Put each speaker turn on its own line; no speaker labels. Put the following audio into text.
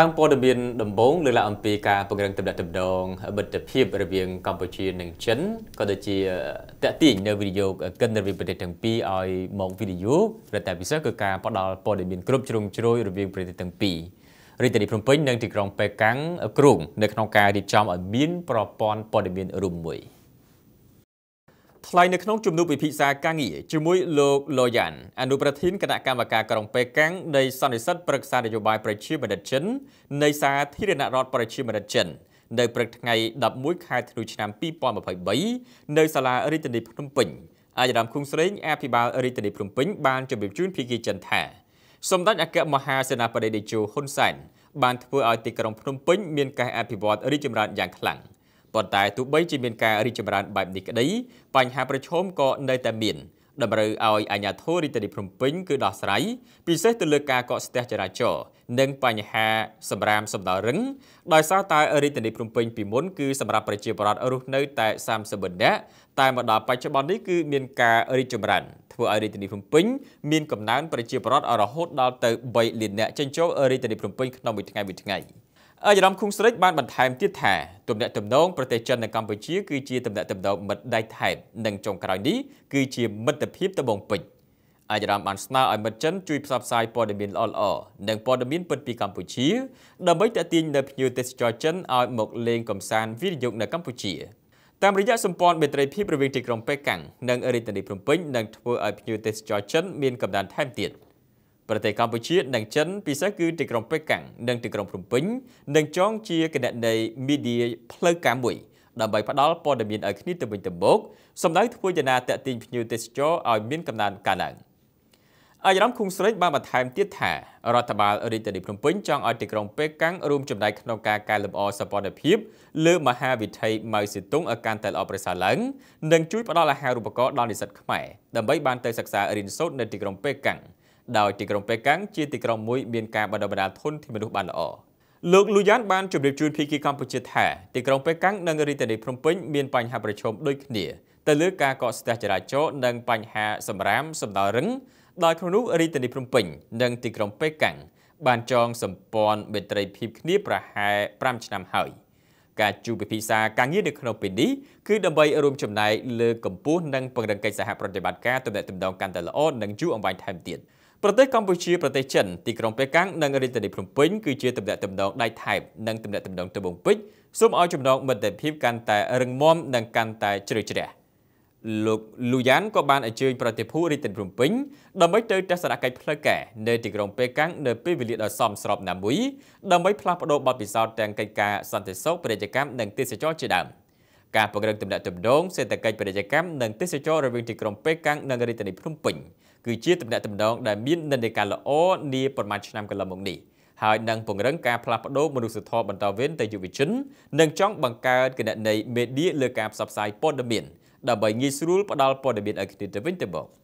តាមព័ត៌មានដំបូងលើកឡើងអំពីការពង្រឹងទំនាក់ទំនងមិត្តភាពរវាងកម្ពុជានិងចិនក៏ដូចជាតេទៀងនៅវិនិយោគកិនរវាងប្រទេសទាំងពីរឲ្យមកវិនិយោគព្រោះតែពិសេសគឺការផ្ដល់ព័ត៌មាន គ្រប់ជ្រុងជ្រោយរវាងប្រទេសទាំងពីររាជធានីភ្នំពេញនិងទីក្រុងប៉េកាំងគ្រុង នៅក្នុងការរៀបចំឲ្យមានប្រព័ន្ធព័ត៌មានរួមមួយ។ថ្លែងនៅក្នុងជំនួបពិភាក្សាការងារជាមួយលោកលូយ៉ានអនុប្រធានគណៈកម្មការក្រុងប៉េកាំងនៃសន្និសិទប្រឹក្សានយោបាយប្រជាមានិតចិននៃសាធារណរដ្ឋប្រជាមានិតចិននៅព្រឹកថ្ងៃ11ខែធ្នូឆ្នាំ2023នៅសាលារាជធានីភ្នំពេញអាយរ៉ាមឃុងស្រេងអភិបាលរាជធានីភ្នំពេញបានជម្រាបជូនភីគីចិនថាសម្ដេចអគ្គមហាសេនាបតីតេជោហ៊ុនសែនបានធ្វើឲ្យទីក្រុងភ្នំពេញមានការអភិវឌ្ឍរីកចម្រើនយ៉ាងខ្លាំង។ប៉ុន្តែទោះបីជាមានការរីកចម្រើនបែបនេះក្តី បញ្ហាប្រឈមក៏នៅតែមានតម្រូវឲ្យអាជ្ញាធររាជធានីភ្នំពេញគឺដោះស្រាយពិសេសទៅលើការកកស្ទះចរាចរណ៍និងបញ្ហាសម្រាមសម្ដៅរឹងដោយសារតែរាជធានីភ្នំពេញពីមុនគឺសម្រាប់ប្រជាពលរដ្ឋរស់នៅ តែ30នាក់តែមកដល់បច្ចុប្បន្ននេះគឺមានការរីកចម្រើនធ្វើឲ្យរាជធានីភ្នំពេញមានកំណើនប្រជាពលរដ្ឋរហូតដល់ទៅ3លាននាក់ចិញ្ចោរាជធានីភ្នំពេញក្នុងមួយថ្ងៃមួយថ្ងៃ។អាយរ៉មឃុងស្រិចបានបន្ថែមទៀតថាទំនាក់ទំនងប្រទេសចិននិងកម្ពុជាគឺជាទំនាក់ទំនងមិត្តដៃថែបនិងចុងក្រោយនេះគឺជាមិត្តភាពត្បូងពេជ្រអាយរ៉មបានស្នើឲ្យមិត្តចិនជួយផ្សព្វផ្សាយព័ត៌មានល្អៗនិងព័ត៌មានពិតពីកម្ពុជាដើម្បីទាក់ទាញនៅភ្ញៀវទេសចរចិនឲ្យមកលេងកម្សាន្តវិនិយោគនៅកម្ពុជាតាមរយៈសម្ព័ន្ធមេត្រីភាពរវាងទីក្រុងប៉េកាំងនិងរាជធានីភ្នំពេញនឹងធ្វើឲ្យភ្ញៀវទេសចរចិនមានកំណើនថែមទៀត។ប្រទេសកម្ពុជានិងចិនពិសេសគឺទីក្រុងប៉េកាំងនិងទីក្រុងភ្នំពេញនឹងចងជាគណនីមីឌាផ្លូវការមួយដើម្បីផ្ដល់ព័ត៌មានឲ្យគ្នាទៅវិញទៅមកសម្ដៅធ្វើយ៉ាងណាតាក់ទាញភ្ញៀវទេសចរឲ្យមានកំណើនកើនឡើងអាយរ៉ាំឃុំស្រីបានបន្ថែមទៀតថារដ្ឋបាលរាជធានីភ្នំពេញចង់ឲ្យទីក្រុងប៉េកាំងរួមចំណែកក្នុង ការកែលម្អសោភ័ណភាពលើមហាវិថីម៉ៅសេតុងឲ្យកាន់តែល្អប្រសើរឡើងនិងជួយផ្ដល់អាហារូបករណ៍ដល់និស្សិតខ្មែរដើម្បីបានទៅសិក្សារៀនសូត្រនៅទីក្រុងប៉េកាំង។ដោយទីក្រុងប៉េកាំងជាទីក្រុងមួយមានការបណ្ដុះបណ្ដាលធនធានមនុស្សបានល្អលោកលូយ៉ានបានជម្រាបជូនភីគីកម្ពុជាថាទីក្រុងប៉េកាំងនិងរាជធានីភ្នំពេញមានបញ្ហាប្រឈមដូចគ្នាទៅលើការកកស្ទះចរាចរណ៍និងបញ្ហាសម្រាមសម្ដៅរឹងដោយក្នុងនោះរាជធានីភ្នំពេញនិងទីក្រុងប៉េកាំងបានចងសម្ព័ន្ធមេត្រីភាពគ្នាប្រហែល5ឆ្នាំហើយការជួបពិភាក្សាការងារនៅក្នុងពេលនេះគឺដើម្បីរួមចំណែកលើកម្ពស់និងពង្រឹងកិច្ចសហប្រតិបត្តិការទំនាក់ទំនងកាន់តែល្អនិងយូរអង្វែងថែមទៀត។ប្រទេសកម្ពុជាប្រទេសចិនទីក្រុងប៉េកាំងនិងរាជធានីភ្នំពេញគឺជាទំនាក់ទំនងដៃថែបនិងទំនាក់ទំនងត្បូងពេជ្រសូមឲ្យចំណងមិត្តភាពកាន់តែរឹងមាំនិងកាន់តែជ្រៅជ្រះលោកលូយ៉ានក៏បានអញ្ជើញប្រតិភូរាជធានីភ្នំពេញដើម្បីទៅទស្សនកិច្ចផ្លូវការនៅទីក្រុងប៉េកាំងនៅពេលវេលាដ៏សមស្របណាមួយដើម្បីផ្លាស់ប្តូរបទពិសោធន៍ទាំងកិច្ចការសន្តិសុខពាណិជ្ជកម្មនិងទេសចរជាដើម។ការពង្រឹងទំនាក់ទំនងសេដ្ឋកិច្ចពាណិជ្ជកម្មនិងទេសចររវាងទីក្រុងប៉េកាំងនិងរាជធានីភ្នំពេញគឺជាទំនាក់ទំនងដែលមាននិន្នាការល្អនាប្រមាណឆ្នាំកន្លងមកនេះហើយនឹងពង្រឹងការផ្លាស់ប្តូរមនុស្សធម៌បន្តវេនទៅយុវជននិងចង់បង្កើតគណនីមេឌៀលើការផ្សព្វផ្សាយព័ត៌មានដើម្បីងាយស្រួលផ្តល់ព័ត៌មានឲ្យគ្នាទៅវិញទៅមក។